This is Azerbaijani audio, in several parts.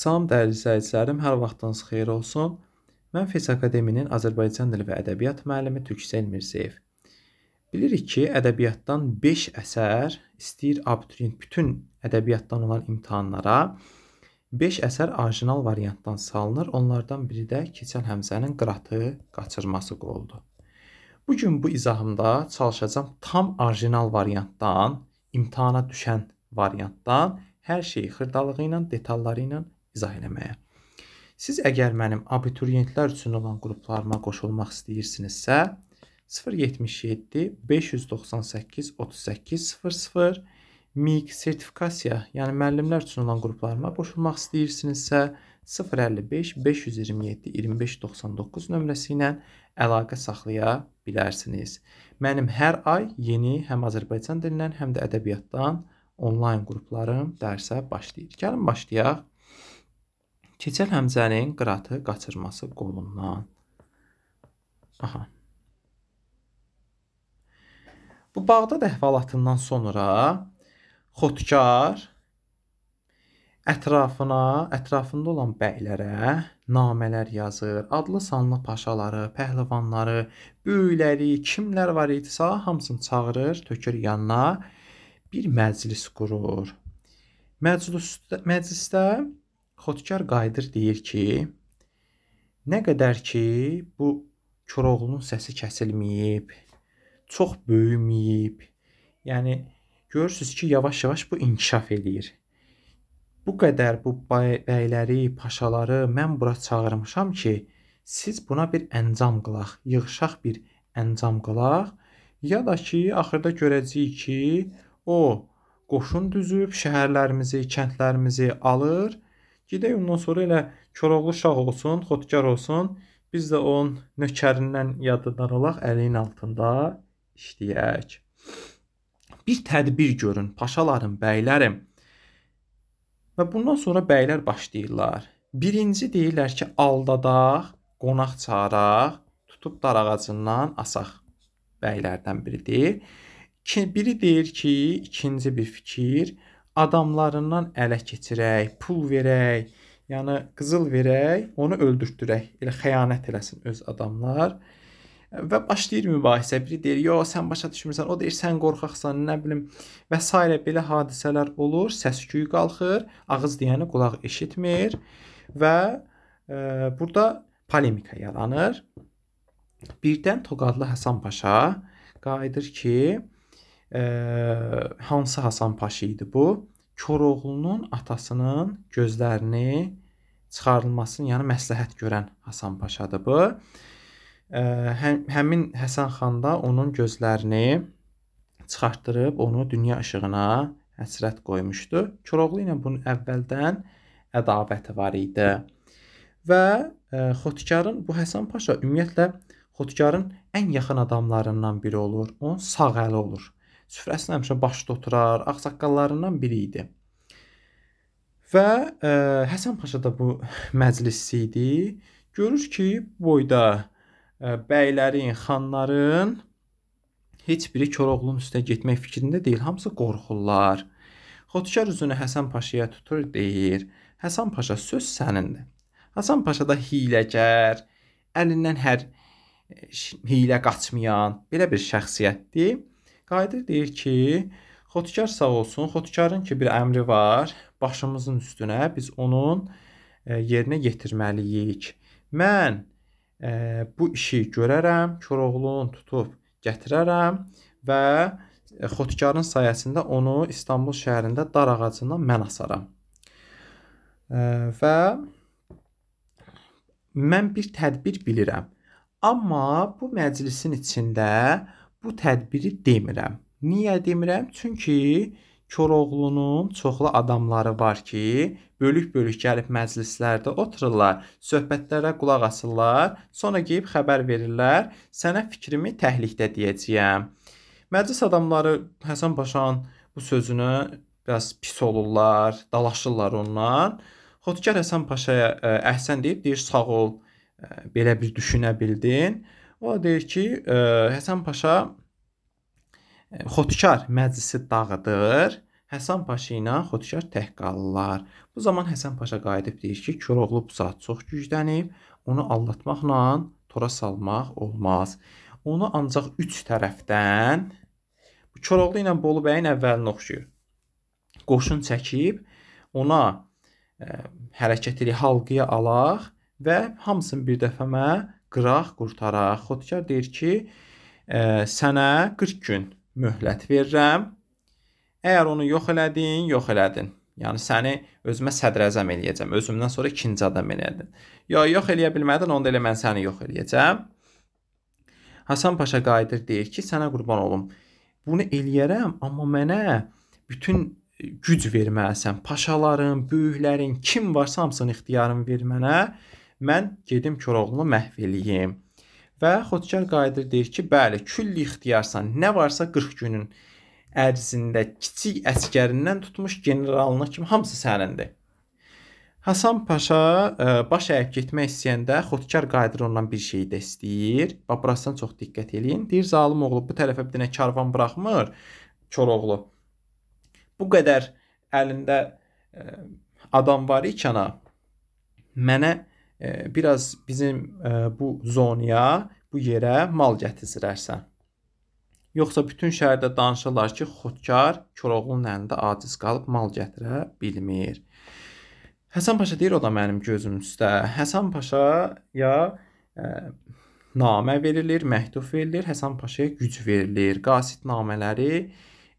Salam dəyərli izləyicilərim, hər vaxtınız xeyir olsun. Mən Fes Akademiyinin Azərbaycan dili və ədəbiyyat müəllimi Türksel Mirziyev. Bilirik ki, ədəbiyyatdan 5 əsər istəyir abituriyent bütün ədəbiyyatdan olan imtahanlara 5 əsər orijinal variantdan salınır. Onlardan biri də keçən Həmzənin qıratı qaçırması qoldu. Bu gün bu izahımda çalışacağam tam orijinal variantdan, imtahana düşən variantdan hər şeyi xırdalığı ilə, detalları ilə izah eləməyə. Siz əgər mənim abituriyentlər üçün olan qruplarıma qoşulmaq istəyirsinizsə, 077 598 38 00 MİQ sertifikasiya, yəni müəllimlər üçün olan qruplarıma qoşulmaq istəyirsinizsə, 055 527 2599 nömrəsi ilə əlaqə saxlaya bilərsiniz. Mənim hər ay yeni həm Azərbaycan dilindən, həm də ədəbiyyatdan onlayn qruplarım dərsə başlayır. Gəlin başlayaq. Keçəl həmzənin qıratı qaçırması qolundan. Aha. Bu Bağdad əhvalatından sonra xotkar ətrafına, ətrafında olan bəylərə namələr yazır. Adlı sanlı paşaları, pəhləvanları, böyükləri, kimlər var idisə hamısını çağırır, tökür yanına, bir məclis qurur. Məclisdə, məclisdə Xotkar qayıdır deyir ki, nə qədər ki bu Koroğlunun səsi kəsilməyib, çox böyüməyib. Yəni görürsüz ki, yavaş-yavaş bu inkişaf eləyir. Bu qədər bu bəyləri, paşaları mən bura çağırmışam ki, siz buna bir əncam qılaq, yığışaq bir əncam qılaq, ya da ki, axırda görəcəyik ki, o qoşun düzüb şəhərlərimizi, kəndlərimizi alır Gedək ondan sonra elə Koroğlu şah olsun, xotkar olsun. Biz də onun nökərindən yaddan olaq, əliyin altında işləyək. Bir tədbir görün, paşalarım, bəylərim. Və bundan sonra bəylər başlayırlar. Birinci deyirlər ki, aldadaq, qonaq çağıraq, tutub dar ağacından asaq. Bəylərdən biridir. İki, biri deyir ki, ikinci bir fikir, adamlarından ələ keçirək, pul verək, yəni qızıl verək, onu öldürtdürək. Elə xəyanət eləsin öz adamlar. Və başlayır mübahisə. Biri deyir, "Yo, sən başa düşmürsən." O deyir, "Sən qorxaqsan, nə bilim." Və s. belə hadisələr olur, səs-küy qalxır, ağız deyəni qulaq eşitmir və e, burada polemika yaranır. Birdən Toqadlı Həsən Paşa qayıdır ki, e, hansı Hasan Paşa idi bu? Koroğlunun atasının gözlərini çıxarılmasını, yəni məsləhət görən Hasan Paşadır bu. E, hə, həmin Həsən xan da onun gözlərini çıxartdırıb onu dünya işığına həsrət qoymuşdu. Koroğlu ilə bunun əvvəldən ədabəti var idi. Və e, Xotkarın bu Həsən Paşa ümumiyyətlə Xotkarın ən yaxın adamlarından biri olur. Onun sağ əli olur süfrəsində həmişə başda oturar, ağsaqqallarından biri idi. Və ə, e, Həsən Paşa da bu məclisi idi. Görür ki, boyda ə, e, bəylərin, xanların heç biri Koroğlunun üstə getmək fikrində deyil, hamısı qorxurlar. Xotkar üzünü Həsən Paşaya tutur, deyir: "Həsən Paşa, söz sənindir." Həsən Paşa da hiyləgər, əlindən hər e, hilə qaçmayan belə bir şəxsiyyətdir. Qayıdır deyir ki, xotkar sağ olsun. Xotkarın ki bir əmri var başımızın üstünə. Biz onun e, yerinə yetirməliyik. Mən ə, e, bu işi görərəm, Koroğlunu tutub gətirərəm və e, xotkarın sayəsində onu İstanbul şəhərində dar ağacından mən asaram. Ə, və mən bir tədbir bilirəm. Amma bu məclisin içində bu tədbiri demirəm. Niyə demirəm? Çünki Koroğlunun çoxlu adamları var ki, bölük-bölük gəlib məclislərdə otururlar, söhbətlərə qulaq asırlar, sonra gəlib xəbər verirlər, sənə fikrimi təhlikdə deyəcəyəm. Məclis adamları Həsən Paşanın bu sözünü biraz pis olurlar, dalaşırlar ondan. Xotkar Həsən Paşaya e, əhsən deyib, deyir sağ ol, e, belə bir düşünə bildin. O deyir ki, ə, e, Həsən Paşa e, Xotkar məclisi dağıdır. Həsən Paşa ilə Xotkar tək qalırlar. Bu zaman Həsən Paşa qayıdıb deyir ki, Koroğlu bu saat çox güclənib, onu aldatmaqla tora salmaq olmaz. Onu ancaq üç tərəfdən bu Koroğlu ilə Bolu bəyin əvvəlinə oxşuyur. Qoşun çəkib ona ə, e, hərəkətli halqıya alaq və hamısını bir dəfəmə qıraq, qurtaraq. Xotkar deyir ki, ə, e, sənə 40 gün möhlət verirəm. Əgər onu yox elədin, yox elədin. Yəni səni özümə sədrəzəm eləyəcəm. Özümdən sonra ikinci adam elədin. Ya yox eləyə bilmədin, onda elə mən səni yox eləyəcəm. Hasan Paşa qayıdır deyir ki, sənə qurban olum. Bunu eləyərəm, amma mənə bütün güc verməlisən. Paşaların, böyüklərin, kim varsa hamısının ixtiyarını ver mənə mən gedim Koroğlunu məhv eləyim. Və Xotkar qayıdır deyir ki, bəli, külli ixtiyarsan, nə varsa 40 günün ərzində kiçik əskərindən tutmuş generalına kimi hamısı sənindir. Hasan Paşa ə, e, baş əyib getmək istəyəndə Xotkar qayıdır ondan bir şey də istəyir. Və burasına çox diqqət eləyin. Deyir zalım oğlu bu tərəfə bir dənə karvan buraxmır Koroğlu. Bu qədər əlində ə, e, adam var ikən mənə biraz bizim e, bu zonaya, bu yerə mal gətirərsən. Yoxsa bütün şəhərdə danışırlar ki, Xotkar Koroğlunun əlində aciz qalıb mal gətirə bilmir. Həsən Paşa deyir, o da mənim gözüm üstə. Həsən Paşa ya ə, e, namə verilir, məktub verilir, Həsən Paşaya güc verilir. Qasid namələri ə,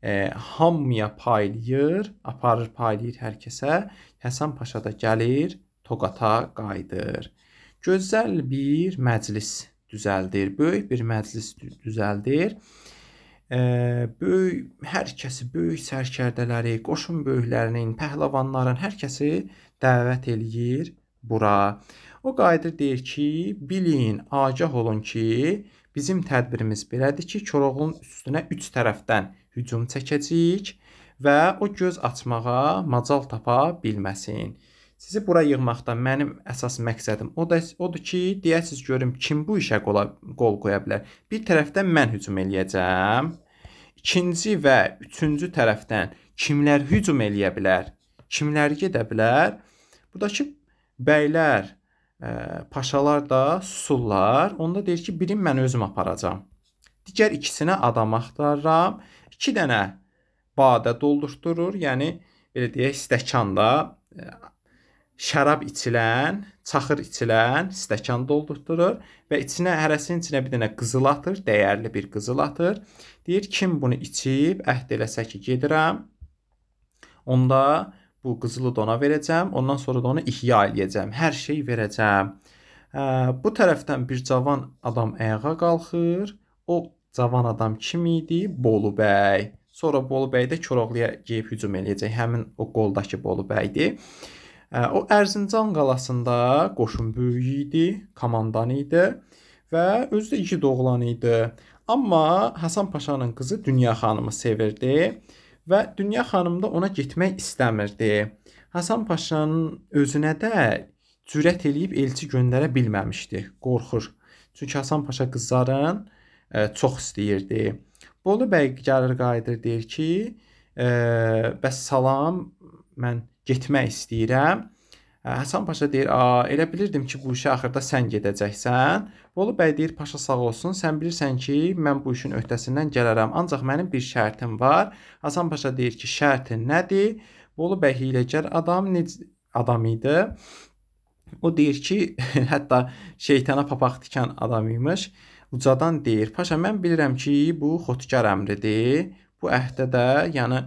e, hamıya paylayır, aparır, paylayır hər kəsə. Həsən Paşa da gəlir, Toqata qayıdır. Gözəl bir məclis düzəldir. Böyük bir məclis düzəldir. Ə, böyük hər kəsi, böyük sərkərdələri, qoşun böyüklərinin, pəhləvanların hər kəsi dəvət eləyir bura. O qayıdır deyir ki, bilin, agah olun ki, bizim tədbirimiz belədir ki, Koroğlunun üstünə üç tərəfdən hücum çəkəcəyik və o göz açmağa macal tapa bilməsin. Sizi bura yığmaqda mənim əsas məqsədim o da odur ki, deyəsiz görüm kim bu işə qola, qol qoya bilər. Bir tərəfdən mən hücum eləyəcəm. İkinci və üçüncü tərəfdən kimlər hücum eləyə bilər? Kimlər gedə bilər? Burdakı bəylər, ə, e, paşalar da susurlar. Onda deyir ki, birin mən özüm aparacam. Digər ikisinə adam axtarıram. 2 dənə badə doldurturur, yəni belə deyək, stəkanda e, şərab içilən, çaxır içilən stəkan doldurur və içinə hərəsinin içinə bir dənə qızıl atır, dəyərli bir qızıl atır. Deyir kim bunu içib, əhd eləsə ki, gedirəm. Onda bu qızılı dona verəcəm, ondan sonra da onu ihya eləyəcəm, hər şey verəcəm. Hə, bu tərəfdən bir cavan adam ayağa qalxır. O cavan adam kim idi? Bolu bəy. Sonra Bolu bəy də Koroğluya gəlib hücum eləyəcək. Həmin o qoldakı Bolu bəydir. O Ərzincan qalasında qoşun böyüyü idi, komandan idi və özü də igid oğlan idi. Amma Həsən Paşanın qızı Dünya xanımı sevirdi və Dünya xanım da ona getmək istəmirdi. Həsən Paşanın özünə də cürət eləyib elçi göndərə bilməmişdi. Qorxur. Çünki Həsən Paşa qızların ə, çox istəyirdi. Bolu bəy gəlir qayıdır deyir ki, ə, bəs salam, mən getmək istəyirəm. Həsən Paşa deyir, "A, elə bilirdim ki, bu işə axırda sən gedəcəksən." Bolu bəy deyir, "Paşa sağ olsun, sən bilirsən ki, mən bu işin öhdəsindən gələrəm, ancaq mənim bir şərtim var." Həsən Paşa deyir ki, "Şərtin nədir?" Bolu bəy hiləgər adam, necə adam idi. O deyir ki, hətta şeytana papaq tikən adam imiş. Ucadan deyir, "Paşa, mən bilirəm ki, bu xotkar əmridir. Bu əhddə də, yəni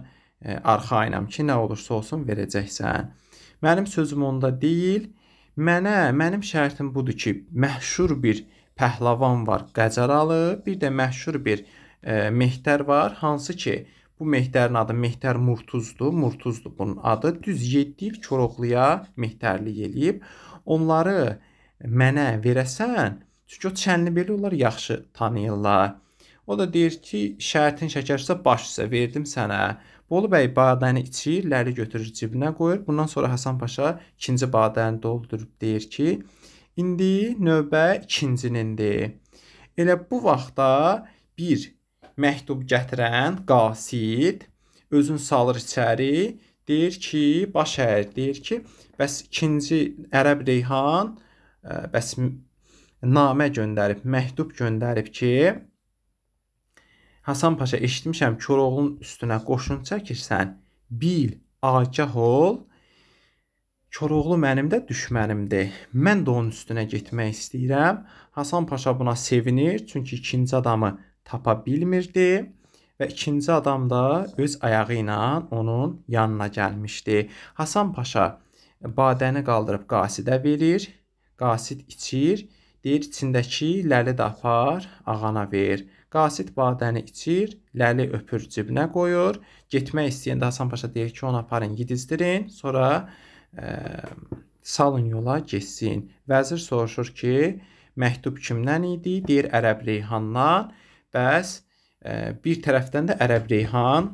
arxainam ki, nə olursa olsun verəcəksən. Mənim sözüm onda deyil. Mənə, mənim şərtim budur ki, məşhur bir pəhləvan var Qəcaralı, bir də məşhur bir e, mehtər var, hansı ki, bu mehtərin adı Mehtər Murtuzdur, Murtuzdur bunun adı. Düz 7 il Koroğluya mehtərlik eləyib. Onları mənə verəsən, çünki o Çənlibeli onlar yaxşı tanıyırlar. O da deyir ki, şərtin şəkərsə baş üstə verdim sənə. Bolu bəy badəni içir, ləri götürür cibinə qoyur. Bundan sonra Hasan Paşa ikinci badəni doldurub deyir ki, indi növbə ikincinindir. Elə bu vaxtda bir məktub gətirən qasid özün salır içəri, deyir ki, baş əyir, deyir ki, bəs ikinci ərəb Reyhan e, bəs namə göndərib, məktub göndərib ki, Hasan Paşa eşitmişəm Koroğlun üstünə qoşun çəkirsən. Bil, agah ol. Koroğlu mənim də düşmənimdir. Mən də onun üstünə getmək istəyirəm. Hasan Paşa buna sevinir, çünki ikinci adamı tapa bilmirdi və ikinci adam da öz ayağı ilə onun yanına gəlmişdi. Hasan Paşa badəni qaldırıb qasidə verir. Qasid içir, deyir içindəki ləli də apar, ağana ver. Qasid badəni içir, Ləli öpür cibinə qoyur. Getmək istəyəndə Hasan Paşa deyir ki, onu aparın, yedizdirin, sonra ə, e, salın yola getsin. Vəzir soruşur ki, məktub kimdən idi? Deyir Ərəb Reyhandan. Bəs ə, e, bir tərəfdən də Ərəb Reyhan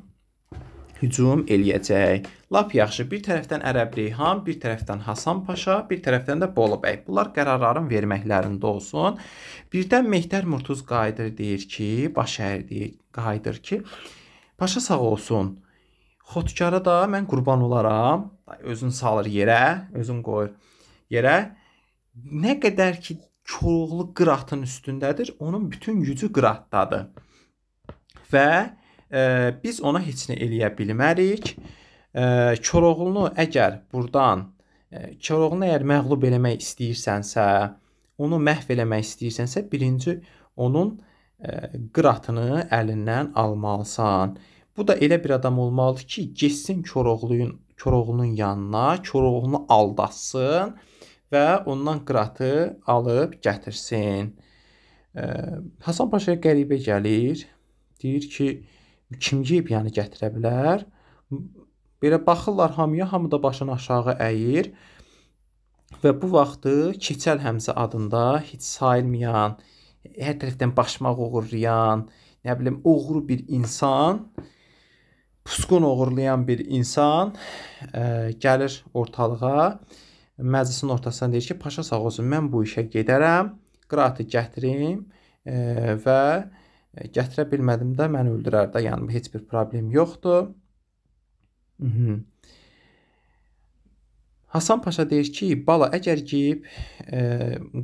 hücum eləyəcək. Lap yaxşı, bir tərəfdən Ərəb Reyhan, bir tərəfdən Hasan Paşa, bir tərəfdən də Bolu bəy. Bunlar qərarların verməklərində olsun. Birdən Mehdər Murtuz qayıdır deyir ki, baş əyir deyir, qayıdır ki, paşa sağ olsun. Xotkara da mən qurban olaram. Özün salır yerə, özün qoyur yerə. Nə qədər ki Koroğlu qıratın üstündədir, onun bütün gücü qıratdadır. Və e, biz ona heç nə eləyə bilmərik. E, Koroğlunu əgər burdan e, Koroğlunu əgər məğlub eləmək istəyirsənsə, onu məhv eləmək istəyirsənsə, birinci onun e, qıratını əlindən almalısan. Bu da elə bir adam olmalıdır ki, getsin Koroğlunun Koroğlunun yanına, Koroğlunu aldatsın və ondan qıratı alıb gətirsin. Hasan Paşa qəribə gəlir. Deyir ki, kim yeyib, yəni gətirə bilər. Belə baxırlar hamıya, hamı da başını aşağı əyir. Və bu vaxtı Keçəl Həmzə adında heç sayılmayan, hər tərəfdən başmaq uğurlayan, nə bilim, oğru bir insan, puskun uğurlayan bir insan ə, e, gəlir ortalığa. Məclisin ortasına deyir ki, paşa sağ olsun, mən bu işə gedərəm, qıratı gətirim ə, e, və E, gətirə bilmədim də məni öldürər də, yəni heç bir problem yoxdur. Hı mhm. -hı. Hasan Paşa deyir ki, bala əgər geyib e,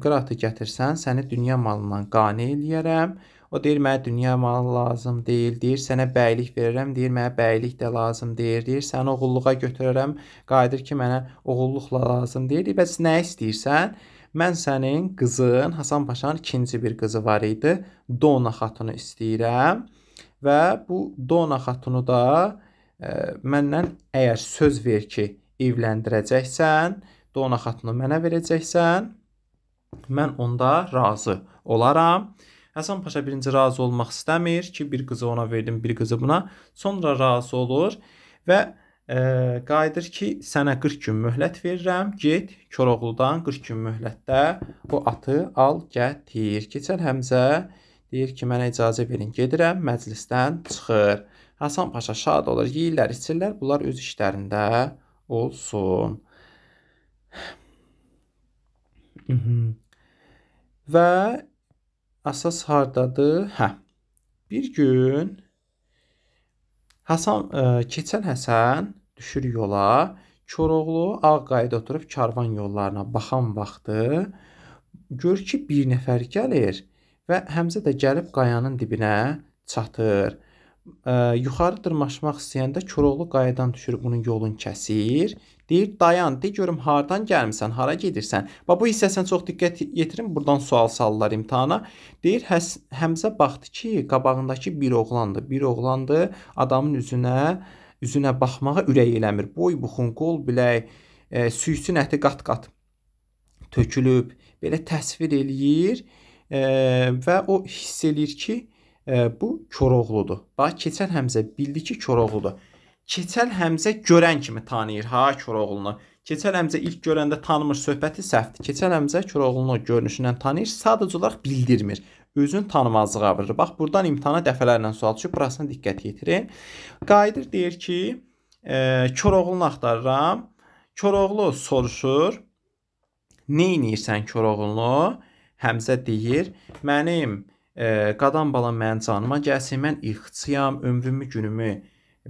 qıratı gətirsən, səni dünya malından qane eləyərəm. O deyir, mənə dünya malı lazım deyil, deyir, sənə bəylik verirəm, deyir, mənə bəylik də lazım deyil, deyir, səni oğulluğa götürərəm, qayıdır ki, mənə oğulluqla lazım deyil, deyir, bəs nə istəyirsən? Mən sənin qızın, Hasan Paşanın ikinci bir qızı var idi. Dona xatunu istəyirəm və bu Dona xatunu da ə, e, məndən əgər söz ver ki, evləndirəcəksən, Dona xatunu mənə verəcəksən, mən onda razı olaram. Həsən Paşa birinci razı olmaq istəmir ki, bir qızı ona verdim, bir qızı buna. Sonra razı olur və ə, qayıdır ki, sənə 40 gün möhlət verirəm. Get Koroğludan 40 gün möhlətdə bu atı al, gətir. Keçəl Həmzə deyir ki, mənə icazə verin, gedirəm, məclisdən çıxır. Həsən Paşa şad olur, yeyirlər, içirlər, bunlar öz işlərində olsun. Mhm. Və əsas hardadır? Hə. Bir gün Həsən ə, keçən Həsən düşür yola. Koroğlu Ağqayda oturub karvan yollarına baxan vaxtı gör ki, bir nəfər gəlir və Həmzə də gəlib qayanın dibinə çatır. E, yuxarı dırmaşmaq istəyəndə Koroğlu qayadan düşür, bunun yolun kəsir. Deyir, dayan, de görüm hardan gəlmisən, hara gedirsən. Və bu hissəsən çox diqqət yetirin, buradan sual salırlar imtahana. Deyir, həs, Həmzə baxdı ki, qabağındakı bir oğlandı, bir oğlandı adamın üzünə üzünə baxmağa ürək eləmir. Boy buxun, qol bilək, e, süysün əti qat-qat tökülüb, belə təsvir eləyir e, və o hiss eləyir ki, e, bu Koroğludur. Bax keçən Həmzə bildi ki, Koroğludur. Keçəl Həmzə görən kimi tanıyır ha Koroğlunu. Keçəl Həmzə ilk görəndə tanımır, söhbəti səhvdir. Keçəl Həmzə Koroğlunu görünüşündən tanıyır, sadəcə olaraq bildirmir özünü tanımazlığa vurur. Bax, buradan imtihana dəfələrlə sual düşüb, burasına diqqət yetirin. Qayıdır, deyir ki, e, Koroğlunu axtarıram. Koroğlu soruşur, neynirsən Koroğlunu? Həmzə deyir, mənim e, qadan balam mənim canıma gəlsin, mən ilxçıyam, ömrümü, günümü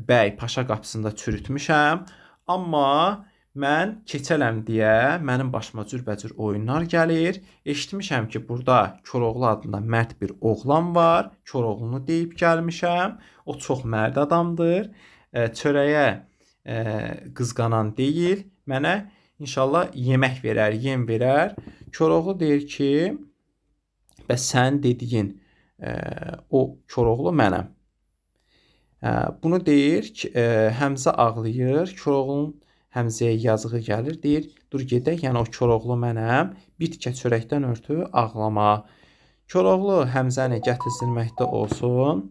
bəy paşa qapısında çürütmüşəm, amma mən keçələm deyə mənim başıma cürbəcür oyunlar gəlir. Eşitmişəm ki, burada Koroğlu adında mərd bir oğlan var. Koroğlunu deyib gəlmişəm. O çox mərd adamdır. E, çörəyə e, qızqanan deyil. Mənə inşallah yemək verər, yem verər. Koroğlu deyir ki, bəs sən dediyin e, o Koroğlu mənəm. Bunu deyir ki, Həmzə ağlayır. Koroğlunun Həmzəyə yazığı gəlir, deyir, dur gedək, yəni o Koroğlu mənəm, bitkə çörəkdən örtü ağlama. Koroğlu Həmzəni gətizdirməkdə olsun.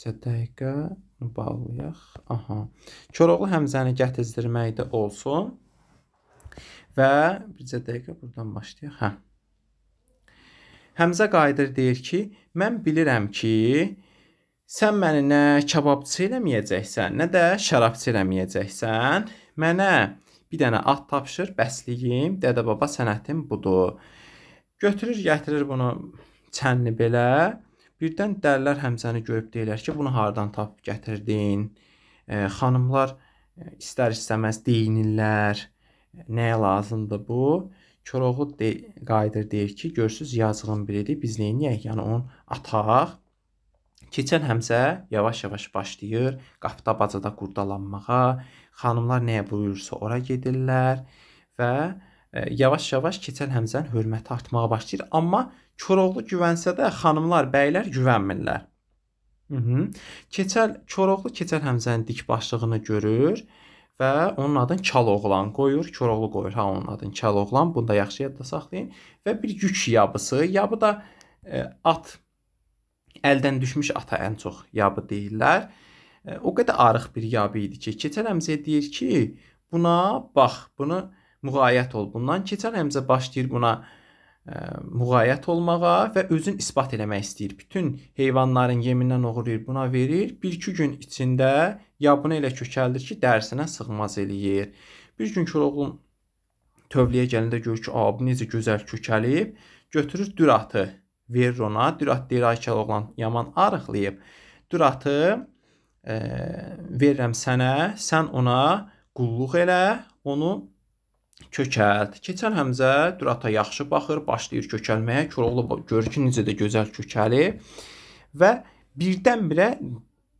Neçə dəqiqə bağlayaq. Aha. Koroğlu Həmzəni gətizdirməkdə olsun. Və bircə dəqiqə buradan başlayaq. Hə. Həmzə qayıdır, deyir ki, mən bilirəm ki, Sən məni nə kababçı eləməyəcəksən, nə də şərabçı eləməyəcəksən. Mənə bir dənə at tapşır, bəsliyim, dədə baba sənətim budur. Götürür, gətirir bunu çənli belə. Birdən dəllər Həmzəni görüb deyirlər ki, bunu hardan tap gətirdin? E, xanımlar e, istər istəməz deyinirlər. Nəyə lazımdır bu? Koroğlu de qayıdır deyir ki, görsüz yazığın biridir. Biz neyniyək? Yəni onu ataq Keçən həmzə yavaş-yavaş başlayır qapıda, bacada qurdalanmağa. Xanımlar nəyə buyurursa ora gedirlər və e, yavaş-yavaş keçən həmzənin hörməti artmağa başlayır. Amma Koroğlu güvənsə də xanımlar, bəylər güvənmirlər. Mhm. Keçəl Koroğlu keçən həmzənin dik başlığını görür və onun adını Kaloğlan qoyur. Koroğlu qoyur ha hə, onun adını Kaloğlan. Bunu da yaxşı yadda saxlayın və bir yük yabısı. Yabı da ə, e, at əldən düşmüş ata ən çox yabı deyirlər. E, o qədər arıq bir yabı idi ki, keçən Həmzə deyir ki, buna bax, bunu müğayət ol. Bundan keçən Həmzə başlayır buna ə, e, müğayət olmağa və özün isbat eləmək istəyir. Bütün heyvanların yemindən oğurlayır, buna verir. 1-2 gün içində yabını elə kökəldir ki, dərsinə sığmaz eləyir. Bir gün Koroğlun tövləyə gələndə görür ki, "A, bu necə gözəl kökəlib." Götürür dür atı verir ona. Dürat deyir, ay kəl oğlan, yaman arıqlayıb. Düratı e, verirəm sənə, sən ona qulluq elə, onu kökəlt. Keçən həmzə dürata yaxşı baxır, başlayır kökəlməyə. Koroğlu görür ki, necə də gözəl kökəlib və birdən-birə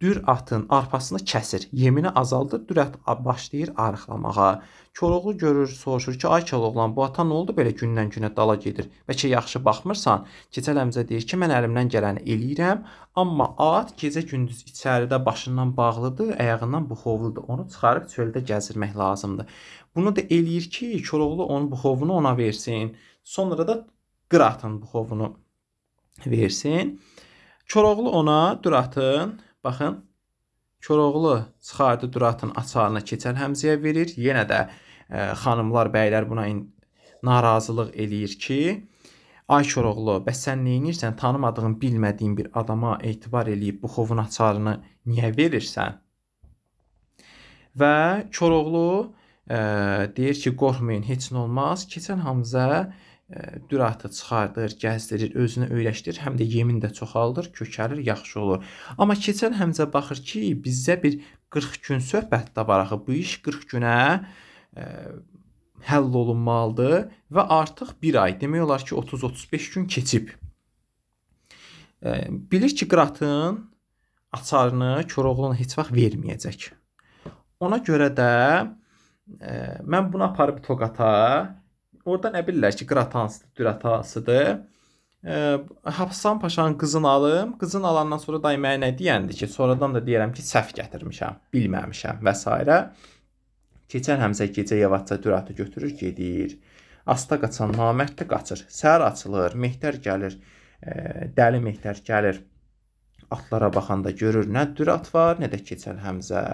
Dür atın arpasını kəsir, yemini azaldır, dürət başlayır arıqlamağa. Koroğlu görür, soruşur ki, ay Koroğlan, bu ata nə oldu belə gündən günə dala gedir? Bəlkə yaxşı baxmırsan? Keçəl Həmzə deyir ki, mən əlimdən gələni eləyirəm, amma at gecə gündüz içəridə başından bağlıdır, ayağından buxovludur. Onu çıxarıb çöldə gəzirmək lazımdır. Bunu da eləyir ki, Koroğlu onun buxovunu ona versin. Sonra da qıratın buxovunu versin. Koroğlu ona Düratın Baxın, Koroğlu çıxardı Duratın açarına keçən həmzəyə verir. Yenə də ə, e, xanımlar, bəylər buna narazılıq eləyir ki, Ay Koroğlu, bəs sən nə edirsən? Tanımadığın, bilmədiyin bir adama etibar eləyib buxovun açarını niyə verirsən? Və Koroğlu ə, e, deyir ki, qorxmayın, heç nə olmaz. Keçən Hamza düratı çıxardır, gəzdirir, özünü öyrəşdirir, həm də yemin də çoxaldır, kökəlir, yaxşı olur. Amma keçən həmzə baxır ki, bizə bir 40 gün söhbət də var axı. Bu iş 40 günə ə, e, həll olunmalıdır və artıq 1 ay, demək olar ki, 30-35 gün keçib. Ə, e, bilir ki, qıratın açarını Koroğluna heç vaxt verməyəcək. Ona görə də ə, e, mən bunu aparıb Toqata orada nə bilirlər ki, qır atansıdır, dür atasıdır. E, Hasan Paşanın qızını alım. Qızını alandan sonra dayı mənə nə deyəndi ki, sonradan da deyirəm ki, səhv gətirmişəm, bilməmişəm və s. Keçər Həmzə gecə yavaşca düratı götürür, gedir. Asta qaçan namərd də qaçır. Səhər açılır, Mehtər gəlir. E, dəli Mehtər gəlir. Atlara baxanda görür nə dürat var, nə də keçər Həmzə.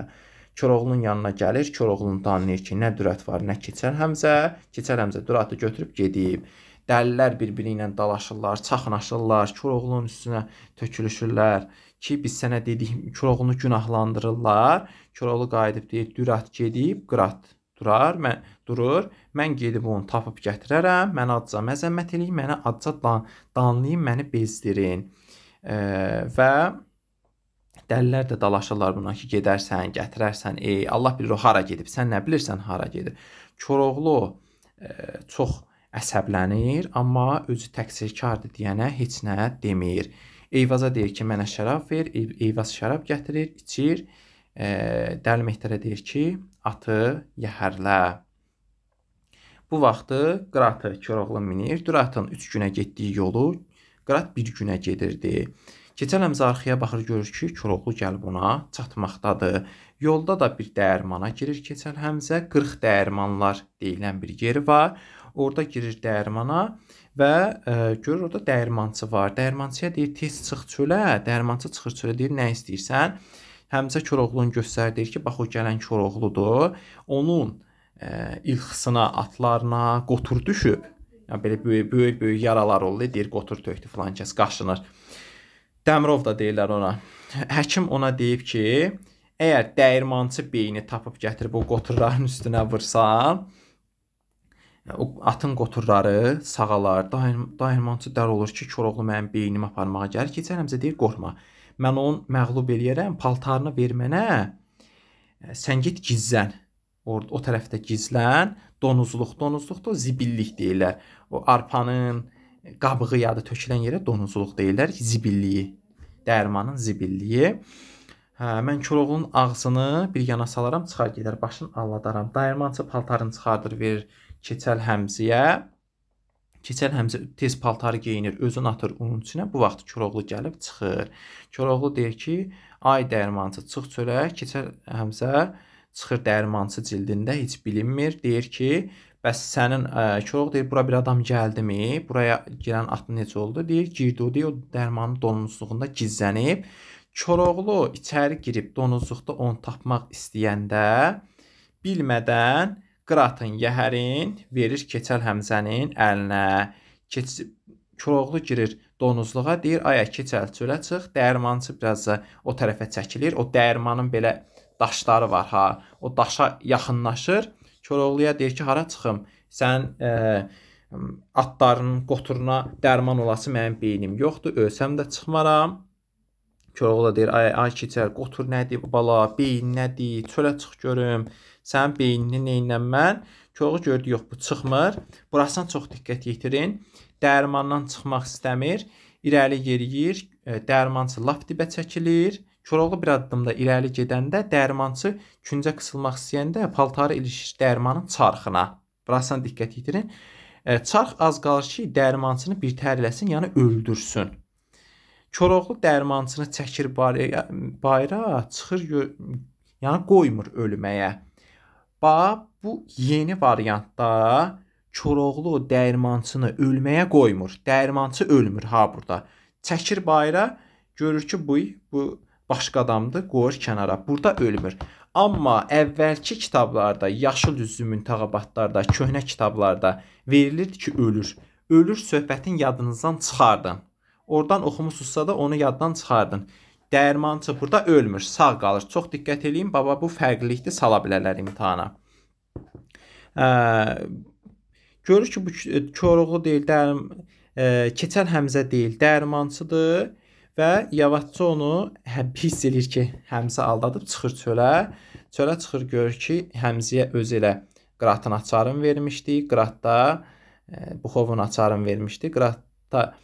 Koroğlunun yanına gəlir, Koroğlunu danlayır ki, nə dürət var, nə keçər həmzə, keçər həmzə düratı götürüb gedib. Dəlilər bir-biri ilə dalaşırlar, çaxnaşırlar, Koroğlunun üstünə tökülüşürlər ki, biz sənə dedik, Koroğlunu günahlandırırlar. Koroğlu qayıdıb deyir, dürat gedib, qırat durar, mən durur. Mən gedib onu tapıb gətirərəm. Mən acca məzəmmət eləyin, mənə acca dan danlayın, məni bezdirin. E, və Dəlilər də dalaşırlar buna ki, gedərsən, gətirərsən, ey, Allah bilir o hara gedib, sən nə bilirsən hara gedir. Koroğlu ə, e, çox əsəblənir, amma özü təqsirkardır deyənə heç nə demir. Eyvaza deyir ki, mənə şərab ver, Eyvaz şərab gətirir, içir. Ə, e, dəli Mehtərə deyir ki, atı yəhərlə. Bu vaxtı Qıratı Koroğlu minir. Duratın 3 günə getdiyi yolu Qırat 1 günə gedirdi. Keçən həmzə arxaya baxır, görür ki, Koroğlu gəlib ona çatmaqdadır. Yolda da bir dəyirmana girir keçən həmzə, 40 dəyirmanlar deyilən bir yeri var. Orada girir dəyirmana və e, görür orada dəyirmançı var. Dəyirmançıya deyir, tez çıx çölə, dəyirmançı çıxır çölə, deyir, nə istəyirsən? Həmzə Koroğlunun göstərir ki, bax o gələn Koroğludur. Onun e, ilxısına, atlarına qotur düşüb. Yəni belə böyük-böyük yaralar oldu, deyir qotur tökdü filan kəs qaşınır. Dəmirov da deyirlər ona. Həkim ona deyib ki, əgər dəyirmançı beyni tapıb gətirib o qoturların üstünə vursan, o atın qoturları sağalar. Dair dəyirmançı dər olur ki, Koroğlu mənim beynimi aparmağa gəlir. Keçənəmcə deyir, qorxma. Mən onu məğlub eləyərəm, paltarını ver mənə. Sən get gizlən. Orda o tərəfdə gizlən. Donuzluq, donuzluq da zibillik deyirlər. O arpanın qabığı ya da tökülən yerə donuculuq deyirlər ki, zibilliyi, dərmanın zibilliyi. Hə, mən Koroğlunun ağzını bir yana salaram, çıxar gedər, başını alladaram. Dəyirmançı paltarını çıxardır, verir keçəl Həmziyə. Keçəl Həmzə tez paltarı geyinir, özünü atır onun içinə. Bu vaxt Koroğlu gəlib çıxır. Koroğlu deyir ki, "Ay dəyirmançı, çıx çölə." Keçəl Həmzə çıxır dəyirmançı cildində, heç bilinmir. Deyir ki, Bəs sənin ə, Koroğlu deyir, bura bir adam gəldimi? Buraya girən atı necə oldu? Deyir, girdi o, deyir, o dərmanın donuzluğunda gizlənib. Koroğlu içəri girib donuzluqda onu tapmaq istəyəndə bilmədən Qıratın yəhərin verir Keçəl Həmzənin əlinə. Keçib Koroğlu girir donuzluğa, deyir, "Ay Keçəl, çölə çıx." Dərmançı biraz da o tərəfə çəkilir. O dərmanın belə daşları var ha. O daşa yaxınlaşır Koroğluya deyir ki, hara çıxım? Sən e, atlarının qoturuna dərman olası mənim beynim yoxdur, ölsəm də çıxmaram. Koroğlu deyir, ay ay keçər, qotur nədir bala, beyin nədir, çölə çıx görüm. Sənin beynini neynən mən? Koroğlu gördü, yox bu çıxmır. Burasına çox diqqət yetirin. Dərmandan çıxmaq istəmir. İrəli yeriyir, e, dərmançı lap dibə çəkilir. Koroğlu bir addımda irəli gedəndə dərmançı küncə qısılmaq istəyəndə paltarı ilişir dərmanın çarxına. Burasına diqqət yetirin. E, çarx az qalır ki, dərmançını bir tərləsin, yəni öldürsün. Koroğlu dərmançını çəkir bayra, bayra çıxır, yəni qoymur ölməyə. Bax, bu yeni variantda Koroğlu dəyirmançını ölməyə qoymur. Dəyirmançı ölmür ha burada. Çəkir bayra, görür ki, bu bu başqa adamdır, qoyur kənara. Burada ölmür. Amma əvvəlki kitablarda, Yaşıl üzlü müntəqabatlarda, köhnə kitablarda verilirdi ki, ölür. Ölür söhbətin yadınızdan çıxardın. Oradan oxumusunuzsa da onu yaddan çıxardın. Dəyirmançı burada ölmür, sağ qalır. Çox diqqət eləyin, baba bu fərqlilikdir, sala bilərlər imtahana. Ə, görür ki, bu Koroğlu deyil, dərim, ə, keçən Həmzə deyil, dəyirmançıdır və yavaşca onu həm pis eləyir ki, Həmzə aldadıb çıxır çölə. Çölə çıxır görür ki, Həmziyə öz elə Qıratın açarını vermişdi. Qıratda e, Buxovun açarını vermişdi. Qıratda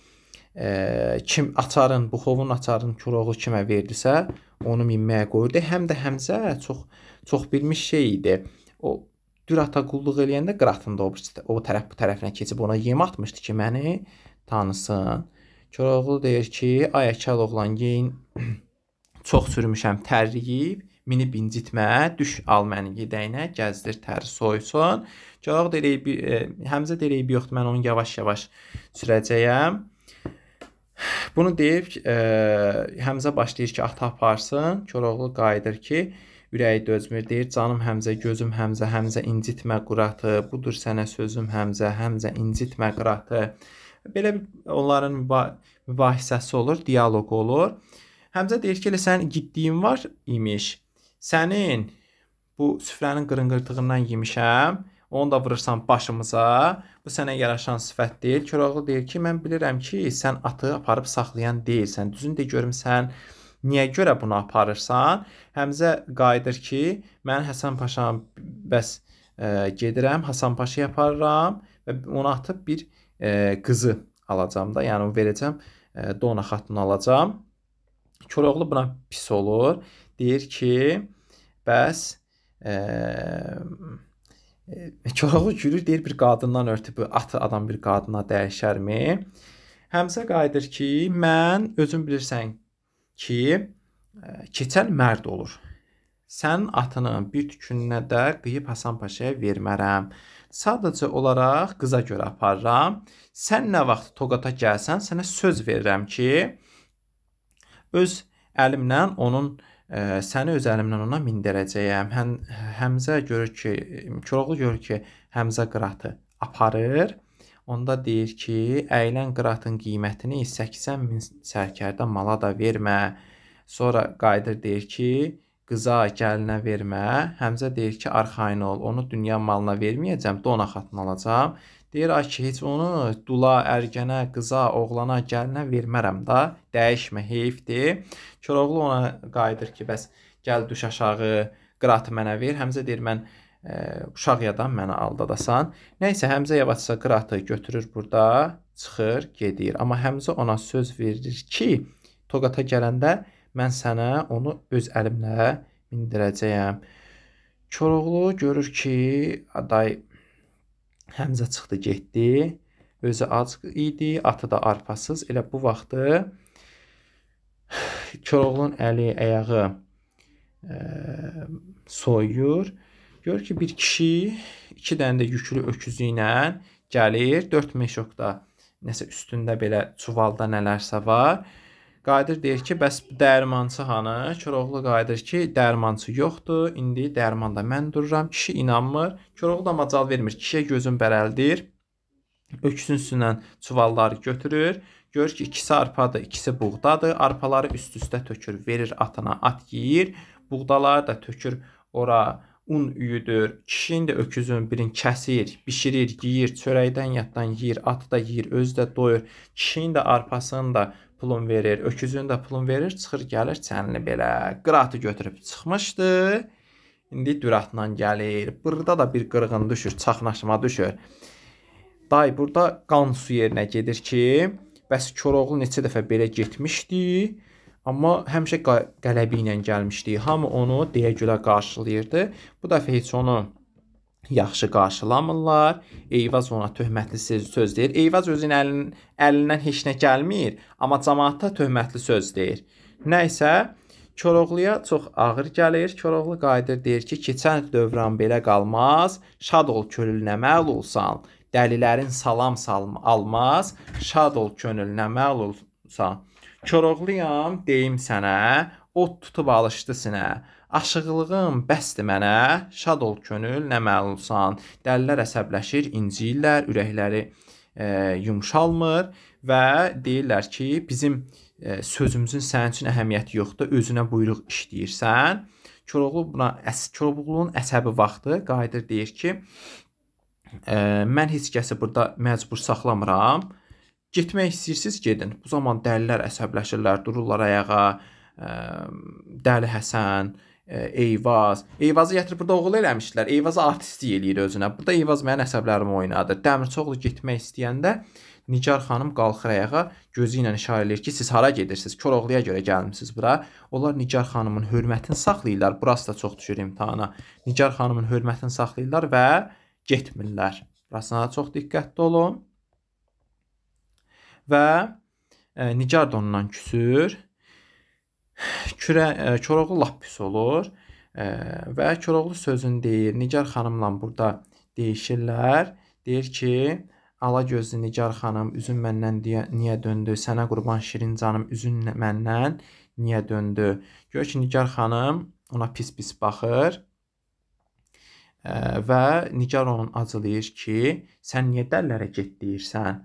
e, kim açarın, Buxovun açarın kuroğu kimə verdisə, onu minməyə qoyurdu. Həm də Həmzə çox çox bilmiş şey idi. O Dürata qulluq eləyəndə Qıratın da o, o tərəf bu tərəfinə keçib ona yem atmışdı ki, məni tanısın. Koroğlu deyir ki, ay əkkal oğlan yeyin. Çox sürmüşəm, tərliyib mini incitmə, düş al məni gedəyinə, gəzdir təri soysun. Cavab deyib, e, Həmzə deyib, yoxdur, mən onu yavaş-yavaş sürəcəyəm. Bunu deyib, e, Həmzə başlayır ki, ata aparsın. Koroğlu qayıdır ki, ürəyi dözmür, deyir, canım Həmzə, gözüm Həmzə, Həmzə incitmə quratı, budur sənə sözüm Həmzə, Həmzə incitmə quratı. Belə bir onların mübahisəsi olur, dialoq olur. Həmzə deyir ki, elə sənin gitdiyin var imiş. Sənin bu süfrənin qırınqırtığından yemişəm. Onu da vurursan başımıza. Bu sənə yaraşan sifət deyil. Koroğlu deyir ki, mən bilirəm ki, sən atı aparıb saxlayan deyilsən. Düzün də görüm sən Niyə görə bunu aparırsan? Həmzə qayıdır ki, mən Həsən Paşam bəs ə, e, gedirəm, Həsən Paşaya aparıram və onu atıb bir e, qızı alacam da, yəni onu verəcəm, e, Dona xatını alacam. Koroğlu buna pis olur. Deyir ki, bəs e, Koroğlu gülür, deyir bir qadından örtüb atı adam bir qadına dəyişərmi? Həmsə qayıdır ki, mən özün bilirsən ki, e, keçən mərd olur. Sənin atını bir tükününə də qıyıb Hasan Paşaya vermərəm. Sadəcə olaraq qıza görə aparıram. Sən nə vaxt Toqata gəlsən, sənə söz verirəm ki, öz əlimlə onun ə, e, səni öz əlimdən ona mindirəcəyəm. Həm, Həmzə görür ki, Koroğlu görür ki, Həmzə qıratı aparır. Onda deyir ki, əylən qıratın qiymətini 80 min sərkərdə mala da vermə. Sonra qayıdır deyir ki, qıza gəlinə vermə. Həmzə deyir ki, arxayın ol, onu dünya malına verməyəcəm, dona xatın alacam. Deyir, ay ki, heç onu dula, ərgənə, qıza, oğlana, gəlinə vermərəm da, dəyişmə, heyfdir. Koroğlu ona qayıdır ki, bəs gəl düş aşağı, qıratı mənə ver. Həmzə deyir, mən ə, e, uşaq yadan mənə aldadasan. Nəysə Həmzə yavaşca qıratı götürür burada, çıxır, gedir. Amma Həmzə ona söz verir ki, Toqata gələndə Mən sənə onu öz əlimlə mindirəcəyəm. Koroğlu görür ki, aday Həmzə çıxdı, getdi. Özü ac idi, atı da arpasız. Elə bu vaxtı Koroğlun əli, ayağı ə, e, soyuyur. Gör ki, bir kişi iki dənə də yüklü öküzü ilə gəlir. 4 meşoqda nəsə üstündə belə çuvalda nələrsə var. Qayıdır deyir ki, bəs dərmançı hanı? Koroğlu qayıdır ki, dərmançı yoxdur. İndi dərmanda mən dururam. Kişi inanmır. Koroğlu da macal vermir. Kişiyə gözün bərəldir. Öksün üstündən çuvalları götürür. Görür ki, ikisi arpadır, ikisi buğdadır. Arpaları üst-üstə tökür, verir atana, at yeyir. Buğdaları da tökür ora un üyüdür. Kişinin də öküzün birin kəsir, bişirir, yeyir, çörəkdən yatdan yeyir, atı da yeyir, özü də doyur. Kişinin də arpasını da pulun verir, öküzünü də pulun verir, çıxır gəlir çənini belə. Qıratı götürüb çıxmışdı. İndi düratla gəlir. Burada da bir qırğın düşür, çaxnaşma düşür. Day burada qan su yerinə gedir ki, bəs Koroğlu neçə dəfə belə getmişdi, amma həmişə qələbi ilə gəlmişdi. Hamı onu deyə gülə qarşılayırdı. Bu dəfə heç onu yaxşı qarşılamırlar. Eyvaz ona töhmətli söz deyir. Eyvaz özün əlin, əlindən heç nə gəlmir, amma cəmaata töhmətli söz deyir. Nə isə Koroğluya çox ağır gəlir. Koroğlu qayıdır, deyir ki, keçən dövran belə qalmaz. Şad ol könlünə məlulsan. Dəlilərin salam salm almaz. Şad ol könlünə məlulsan. Koroğluyam, deyim sənə, od tutub alışdı sinə. Aşığılığım bəsdir mənə, şad ol könül, nə məlulsan. Dəllər əsəbləşir, inciyirlər, ürəkləri e, yumşalmır və deyirlər ki, bizim e, sözümüzün sənin üçün əhəmiyyəti yoxdur, özünə buyruq işləyirsən. Koroğlu buna əs Koroğlu'nun əsəbi vaxtı qayıdır deyir ki, e, mən heç kəsi burada məcbur saxlamıram. Getmək istəyirsiz, gedin. Bu zaman dəlilər əsəbləşirlər, dururlar ayağa. Ə, e, Dəli Həsən, Eyvaz. Eyvazı gətirib burada oğul eləmişdilər. Eyvazı artistlik eləyir özünə. Burada Eyvaz mənim əsəblərimi oynadı. Dəmirçoğlu getmək istəyəndə Nigar xanım qalxır ayağa, gözü ilə işarə eləyir ki, siz hara gedirsiniz? Koroğluya görə gəlmisiniz bura. Onlar Nigar xanımın hörmətini saxlayırlar. Burası da çox düşür imtahana. Nigar xanımın hörmətini saxlayırlar və getmirlər. Burasına çox diqqətli olun. Və e, Nigar da ondan küsür Kürə, ə, e, Koroğlu lap pis olur ə, e, və Koroğlu sözünü deyir. Nigar xanımla burada deyişirlər. Deyir ki, ala gözlü Nigar xanım, üzün məndən deyə, niyə döndü? Sənə qurban şirin canım, üzün məndən niyə döndü? Gör ki, Nigar xanım ona pis-pis baxır e, və Nigar onun acılayır ki, sən niyə dəllərə get deyirsən?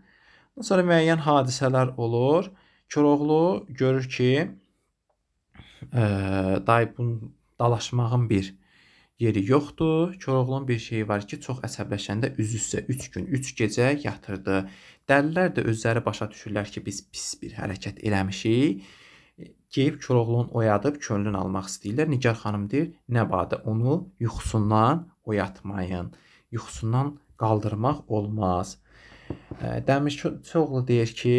Sonra müəyyən hadisələr olur. Koroğlu görür ki, Ə, day bunun dalaşmağın bir yeri yoxdur. Koroğlunun bir şeyi var ki, çox əsəbləşəndə üzüsə 3 gün, 3 gecə yatırdı. Dəlilər də özləri başa düşürlər ki, biz pis bir hərəkət eləmişik. Geyib Koroğlunu oyadıb könlün almaq istəyirlər. Nigar xanım deyir, nə badə onu yuxusundan oyatmayın. Yuxusundan qaldırmaq olmaz. Dəmiş Çoğlu deyir ki,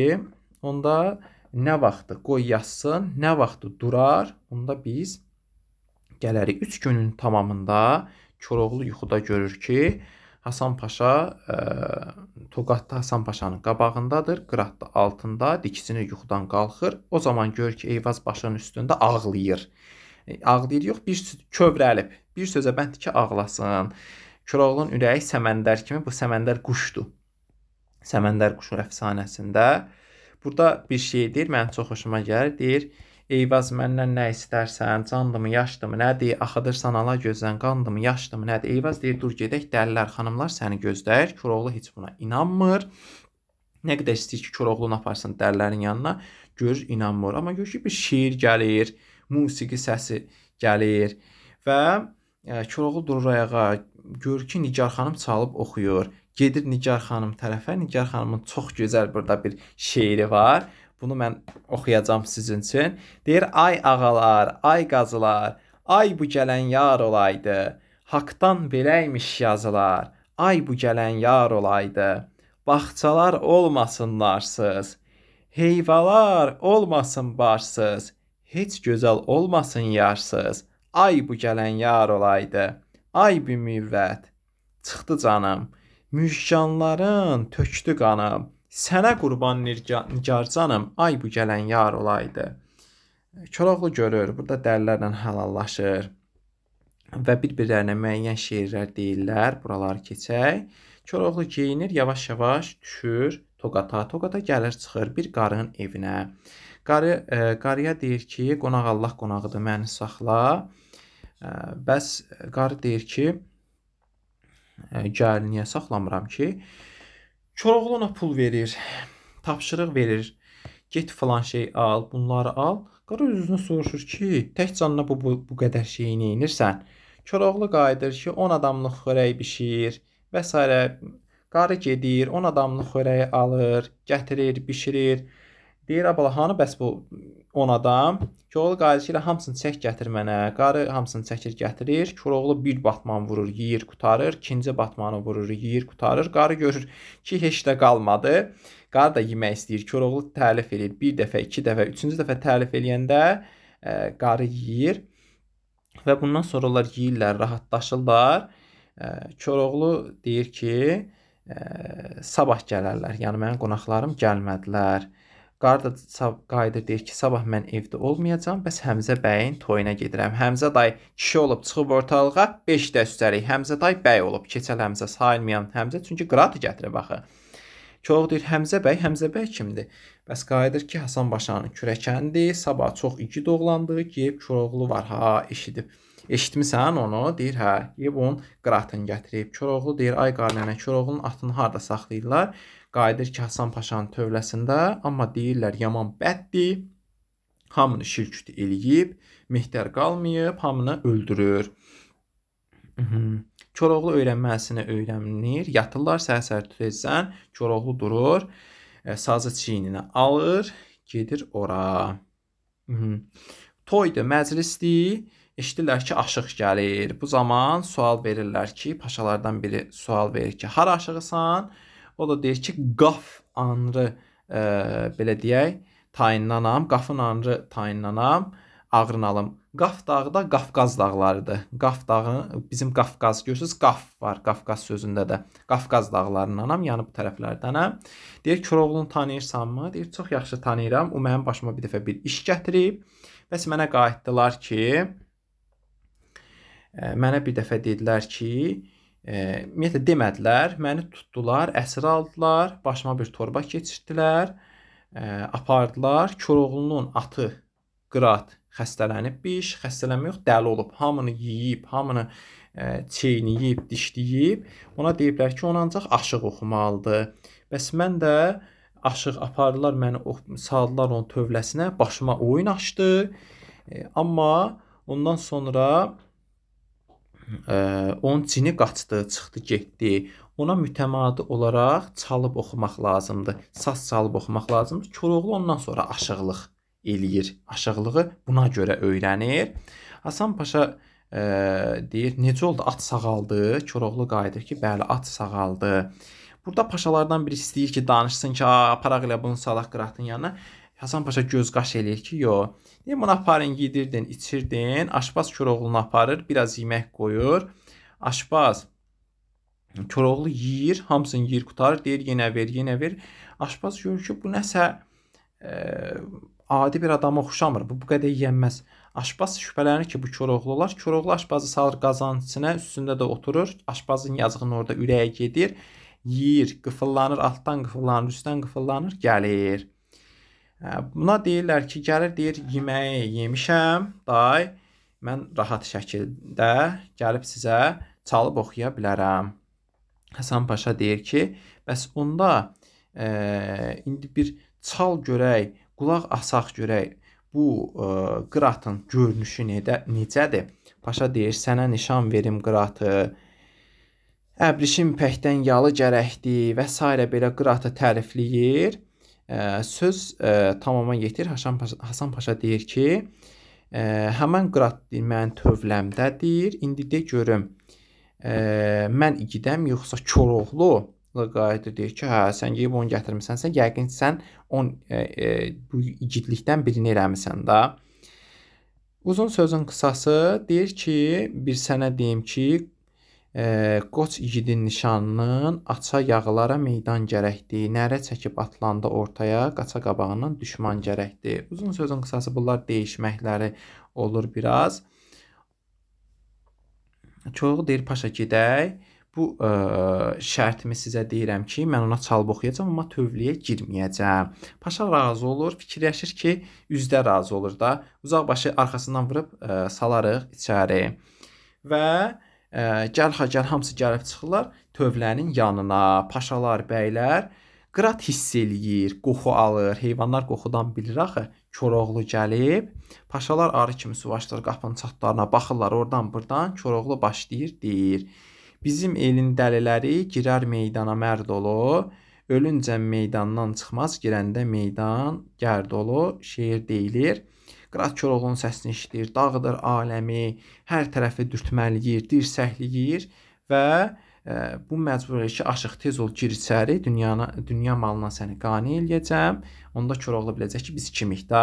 onda nə vaxtı qoy yazsın, nə vaxtı durar, onda biz gələrik 3 günün tamamında Koroğlu yuxuda görür ki, Hasan Paşa ə, e, Toqatda Hasan Paşanın qabağındadır, Qıratda altında, dikisini yuxudan qalxır. O zaman görür ki, Eyvaz başının üstündə ağlayır. E, ağlayır yox, bir kövrəlib. Bir sözə bənddir ki, ağlasın. Koroğlunun ürəyi Səməndər kimi, bu Səməndər quşdur. Səməndər quşu əfsanəsində ə, Burada bir şey deyir, mənim çox xoşuma gəlir. Deyir, Eyvaz məndən nə istərsən, canlımı, yaşdımı, nədir? Axıdırsan ala gözdən qandımı, yaşdımı, nədir? Eyvaz deyir, dur gedək, dəlilər xanımlar səni gözləyir. Koroğlu heç buna inanmır. Nə qədər istəyir ki, Koroğlunu aparsın dəlilərin yanına, görür inanmır. Amma görür ki, bir şeir gəlir, musiqi səsi gəlir və e, Koroğlu durur ayağa, görür ki, Nigar xanım çalıb oxuyur gedir Nigar xanım tərəfə. Nigar xanımın çox gözəl burada bir şeiri var. Bunu mən oxuyacağam sizin üçün. Deyir: "Ay ağalar, ay qazılar, ay bu gələn yar olaydı. Haqdan beləymiş yazılar. Ay bu gələn yar olaydı. Bağçalar olmasınlarsız. Heyvalar olmasın barsız. Heç gözəl olmasın yarsız. Ay bu gələn yar olaydı. Ay bir mürvət. Çıxdı canım. Müjganların tökdü qanı. Sənə qurban nigarcanım, ay bu gələn yar olaydı. Koroğlu görür, burada dərlərlə halallaşır və bir-birlərinə müəyyən şeirlər deyirlər. Buraları keçək. Koroğlu geyinir, yavaş-yavaş düşür Toqata. Toqata gəlir, çıxır bir qarın evinə. Qarı e, qarıya deyir ki, qonaq Allah qonağıdır, məni saxla. E, bəs qarı deyir ki, gəl niyə saxlamıram ki? Koroğlu ona pul verir, tapşırıq verir. Get filan şey al, bunları al. Qara özünü soruşur ki, tək canına bu bu, bu qədər şey neynirsən? Koroğlu qayıdır ki, 10 adamlıq xörək bişir və s. Qarı gedir, 10 adamlıq xörəyi alır, gətirir, bişirir. Deyir, "Abala, hanı bəs bu 10 adam. Koroğlu qayıdışı ilə hamısını çək gətir mənə. Qarı hamısını çəkir gətirir. Koroğlu bir batman vurur, yeyir, qutarır. İkinci batmanı vurur, yeyir, qutarır. Qarı görür ki, heç də qalmadı. Qarı da yemək istəyir. Koroğlu təlif eləyir. Bir dəfə, iki dəfə, üçüncü dəfə təlif eləyəndə ə, e, qarı yeyir. Və bundan sonra onlar yeyirlər, rahatlaşırlar. Ə, e, Koroğlu deyir ki, ə, e, sabah gələrlər. Yəni mənim qonaqlarım gəlmədilər. Qarda qayıdır deyir ki, sabah mən evdə olmayacam, bəs Həmzə bəyin toyuna gedirəm. Həmzə day kişi olub çıxıb ortalığa, 5 də üstəlik Həmzə day bəy olub. Keçəl Həmzə sayılmayan Həmzə, çünki qıratı gətirib axı. Çox deyir Həmzə bəy, Həmzə bəy kimdir? Bəs qayıdır ki, Hasan Paşanın kürəkəndi, sabah çox igid oğlandı, geyib Koroğlu var, ha, eşidib. Eşitmisən onu? Deyir, hə, geyib onun qıratını gətirib. Koroğlu deyir, ay qarnənə, Koroğlunun atını harda saxlayırlar? qayıdır ki, Hasan Paşanın tövləsində, amma deyirlər yaman bəddir. Hamını şirküt eləyib, mehtər qalmayıb, hamını öldürür. Koroğlu öyrənməsini öyrənir, yatırlar səhər-səhər tezən, Koroğlu durur, e, sazı çiyninə alır, gedir ora. Toydur, məclisdir. Eşidirlər ki, aşıq gəlir. Bu zaman sual verirlər ki, paşalardan biri sual verir ki, hara aşığısan? O da deyir ki, qaf anrı e, belə deyək, tayinlanam, qafın anrı tayinlanam, ağrınalım. Qaf dağı da Qafqaz dağlarıdır. Qaf dağı bizim Qafqaz görürsüz, qaf var Qafqaz sözündə də. Qafqaz dağlarındanam, yəni bu tərəflərdənəm. Deyir Koroğlunu tanıyırsanmı? Deyir çox yaxşı tanıyıram. O mənim başıma bir dəfə bir iş gətirib. Bəs mənə qayıtdılar ki, e, mənə bir dəfə dedilər ki, E, ümumiyyətlə demədilər, məni tutdular, əsir aldılar, başıma bir torba keçirdilər, e, apardılar. Koroğlunun atı Qırat xəstələnib biş, xəstələnmə yox, dəli olub. Hamını yeyib, hamını e, çeyniyib, dişləyib. Ona deyiblər ki, onu ancaq aşıq oxumalıdır. Bəs mən də aşıq apardılar məni saldılar onun tövləsinə, başıma oyun açdı. E, amma ondan sonra onun çini qaçdı, çıxdı, getdi. Ona mütəmadi olaraq çalıb oxumaq lazımdır. Saz çalıb oxumaq lazımdır. Koroğlu ondan sonra aşığlıq eləyir. Aşığlığı buna görə öyrənir. Hasan Paşa ə, deyir, necə oldu? At sağaldı. Koroğlu qayıdır ki, bəli, at sağaldı. Burada paşalardan biri istəyir ki, danışsın ki, aparaq elə bunu salaq qıratın yanına. Həsən Paşa göz qaş eləyir ki, yo. Niyə bunu aparın yedirdin, içirdin? Aşpaz Koroğlunu aparır, biraz yemək qoyur. Aşpaz Koroğlu yeyir, hamısını yeyir, qutarır, deyir yenə ver, yenə ver. Aşpaz görür ki, bu nəsə e, adi bir adama oxşamır. Bu bu qədər yeyənməz. Aşpaz şübhələnir ki, bu Koroğlu olar. Koroğlu aşpazı salır qazanın içinə, üstündə də oturur. Aşpazın yazığını orada ürəyə gedir. Yeyir, qıfıllanır, altdan qıfıllanır, üstdən qıfıllanır, gəlir. Hə, buna deyirlər ki, gəlir deyir yeməyi yemişəm, day, mən rahat şəkildə gəlib sizə çalıb oxuya bilərəm. Həsən Paşa deyir ki, bəs onda e, indi bir çal görək, qulaq asaq görək. Bu e, qıratın görünüşü nedə, necədir? Paşa deyir, sənə nişan verim qıratı. Əbrişin pəhdən yalı gərəkdi və s. belə qıratı tərifləyir. Söz e, tamama yetir. Hasan Paşa, Hasan Paşa deyir ki, ə, e, həmən qrat mən tövləmdədir. İndi de görüm, ə, e, mən igidəm yoxsa Koroğlu? qayıdır deyir ki, hə, sən yeyib onu gətirmisənsə, yəqin sən on ə, ə, bu igidlikdən birini eləmisən də. Uzun sözün qısası deyir ki, bir sənə deyim ki, e, qoç igidin nişanının aça yağlara meydan gərəkdi. Nərə çəkib atlanda ortaya, qaça qabağından düşman gərəkdi. Uzun sözün qısası bunlar dəyişməkləri olur biraz. Çoxu deyir paşa gedək. Bu ə, şərtimi sizə deyirəm ki, mən ona çalıb oxuyacam, amma tövləyə girməyəcəm. Paşa razı olur, fikirləşir ki, üzdə razı olur da. Uzaq başı arxasından vurub ə, salarıq içəri. Və Ə, gəl ha gəl hamısı gəlib çıxırlar tövlənin yanına. Paşalar, bəylər qrat hiss eləyir, qoxu alır. Heyvanlar qoxudan bilir axı. Koroğlu gəlib. Paşalar arı kimi suvaşdır qapının çatlarına baxırlar oradan burdan. Koroğlu başlayır deyir. Bizim elin dəliləri girər meydana mərd olu. Ölüncə meydandan çıxmaz, girəndə meydan gərd olu. Şeir deyilir. Qırat Koroğlunun səsini eşidir, dağıdır aləmi, hər tərəfi dürtməliyir, dirsəkliyir və ə, e, bu məcbur edir ki, aşıq tez ol gir içəri, dünyanı dünya malına səni qane eləyəcəm. Onda Koroğlu biləcək ki, biz kimik də.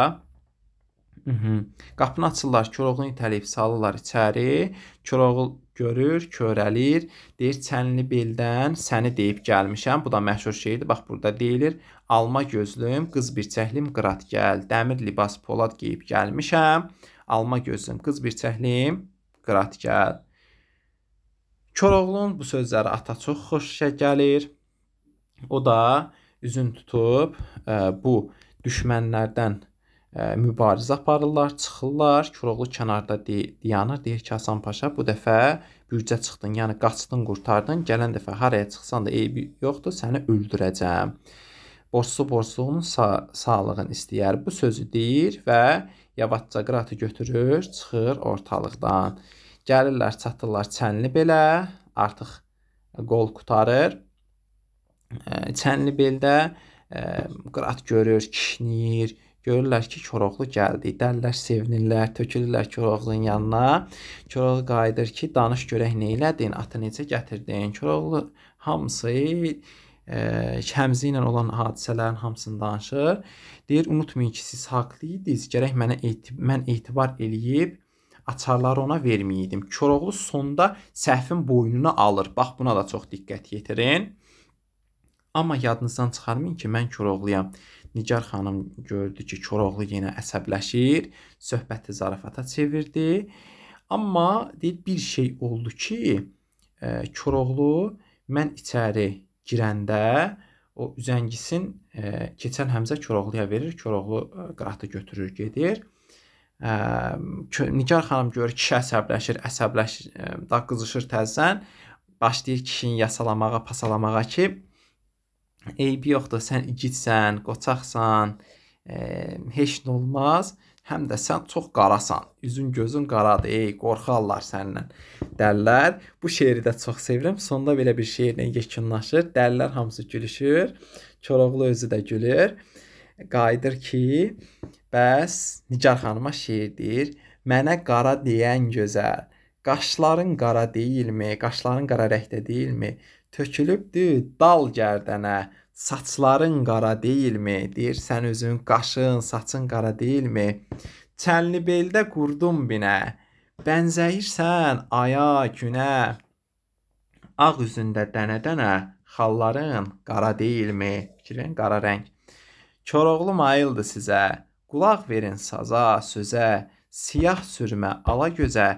Qapını açırlar, Koroğlunu itələyib salırlar içəri. Koroğlu görür, körəlir, deyir çənini beldən səni deyib gəlmişəm. Bu da məşhur şeydir. Bax burada deyilir: Alma gözlüm, qız bir çəhlim qırat gəl. Dəmir libas polad geyib gəlmişəm. Alma gözlüm, qız bir çəhlim qırat gəl. Koroğlun bu sözləri ata çox xoşa gəlir. O da üzün tutub ə, e, bu düşmənlərdən mübarizə aparırlar, çıxırlar. Koroğlu kənarda dayanır, deyir ki, Hasan Paşa, bu dəfə bürcə çıxdın, yəni qaçdın, qurtardın. Gələn dəfə haraya çıxsan da eybi yoxdur, səni öldürəcəm. Borsu borsuğunun sağ, sağlığını istəyər. Bu sözü deyir və yavaşca qıratı götürür, çıxır ortalıqdan. Gəlirlər, çatırlar Çənlibelə, artıq qol qutarır. Çənlibeldə qırat görür, kişnir, Görürlər ki, Koroğlu gəldi. Dəllər sevinirlər, tökülürlər Koroğlunun yanına. Koroğlu qayıdır ki, danış görək nə elədin, atı necə gətirdin? Koroğlu hamısı e, Kəmzi ilə olan hadisələrin hamısını danışır. Deyir, unutmayın ki, siz haqlı idiniz. Gərək mənə etib mən etibar eləyib açarları ona verməyəydim. Koroğlu sonda səhvin boynuna alır. Bax buna da çox diqqət yetirin. Amma yadınızdan çıxarmayın ki, mən Koroğluyam. Nigar xanım gördü ki, Koroğlu yenə əsəbləşir, söhbəti zarafata çevirdi. Amma deyir bir şey oldu ki, e, Koroğlu mən içəri girəndə o üzəngisin e, keçən Həmzə Koroğluya verir, Koroğlu e, qıratı götürür, gedir. E, Nigar xanım görür ki, əsəbləşir, əsəbləşir, e, da qızışır təzən, başlayır kişini yasalamağa, pasalamağa ki, eybi yoxdur, sən igidsən, qoçaqsan, e, heç nə olmaz. Həm də sən çox qarasan. Üzün gözün qaradır. Ey, qorxarlar səndən. Dəllər. Bu şeiri də çox sevirəm. Sonda belə bir şeirlə yekunlaşır. Dəllər hamısı gülüşür. Koroğlu özü də gülür. Qayıdır ki, bəs Nigar xanıma şeir deyir. Mənə qara deyən gözəl. Qaşların qara deyilmi? Qaşların qara rəngdə deyilmi? tökülübdür dal gərdənə. Saçların qara deyilmi? Deyir sən özün qaşın, saçın qara deyilmi? Çəlni beldə qurdum binə. Bənzəyirsən aya, günə. Ağ üzündə dənə-dənə xalların qara deyilmi? Fikrin qara rəng. Koroğlu mayıldı sizə. Qulaq verin saza, sözə. Siyah sürmə ala gözə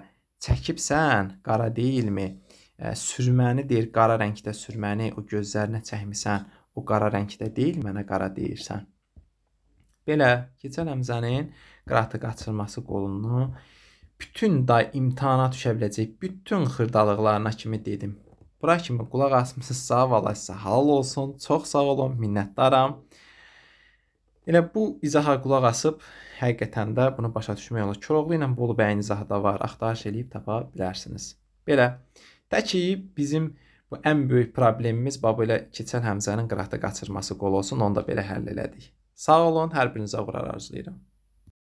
çəkibsən qara deyilmi? sürməni deyir qara rəngdə sürməni o gözlərinə çəkmisən, o qara rəngdə deyil, mənə qara deyirsən. Belə keçə rəmzənin qıratı qaçırması qolunu bütün da imtahana düşə biləcək bütün xırdalıqlarına kimi dedim. Bura kimi qulaq asmısınızsa, valla sizə halal olsun. Çox sağ olun, minnətdaram. Elə bu izaha qulaq asıb həqiqətən də bunu başa düşmək olar. Koroğlu ilə Bolu bəyin izahı da var. Axtarış eləyib tapa bilərsiniz. Belə Tək ki, bizim bu ən böyük problemimiz bax belə keçən həmzənin qıraqda qaçırması qol olsun, onu da belə həll elədik. Sağ olun, hər birinizə uğur arzulayıram.